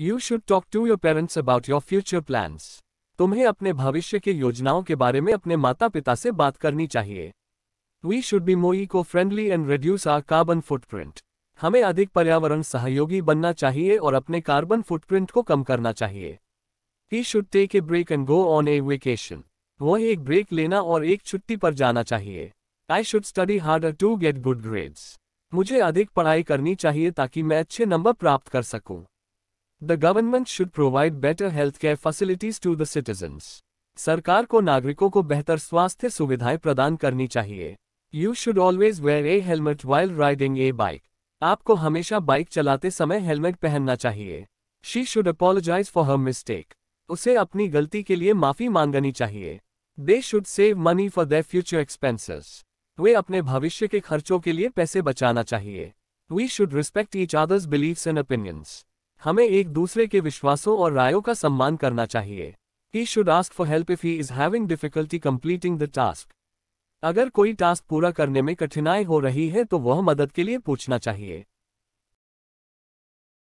you should talk to your parents about your future plans तुम्हें अपने भविष्य के योजनाओं के बारे में अपने माता पिता से बात करनी चाहिए we should be more eco friendly and reduce our carbon footprint हमें अधिक पर्यावरण सहयोगी बनना चाहिए और अपने कार्बन फुटप्रिंट को कम करना चाहिए he should take a break and go on a vacation वह एक ब्रेक लेना और एक छुट्टी पर जाना चाहिए I should study harder to get good grades मुझे अधिक पढ़ाई करनी चाहिए ताकि मैं अच्छे नंबर प्राप्त कर सकूं the government should provide better health care facilities to the सरकार को नागरिकों को बेहतर स्वास्थ्य सुविधाएं प्रदान करनी चाहिए you should always wear a helmet while riding a bike आपको हमेशा बाइक चलाते समय हेलमेट पहनना चाहिए she should apologise for her mistake उसे अपनी गलती के लिए माफी मांगनी चाहिए they should save money for their future expenses वे अपने भविष्य के खर्चों के लिए पैसे बचाना चाहिए we should respect each others beliefs and opinions हमें एक दूसरे के विश्वासों और रायों का सम्मान करना चाहिए he should ask for help if he is having difficulty completing the task अगर कोई टास्क पूरा करने में कठिनाई हो रही है तो वह मदद के लिए पूछना चाहिए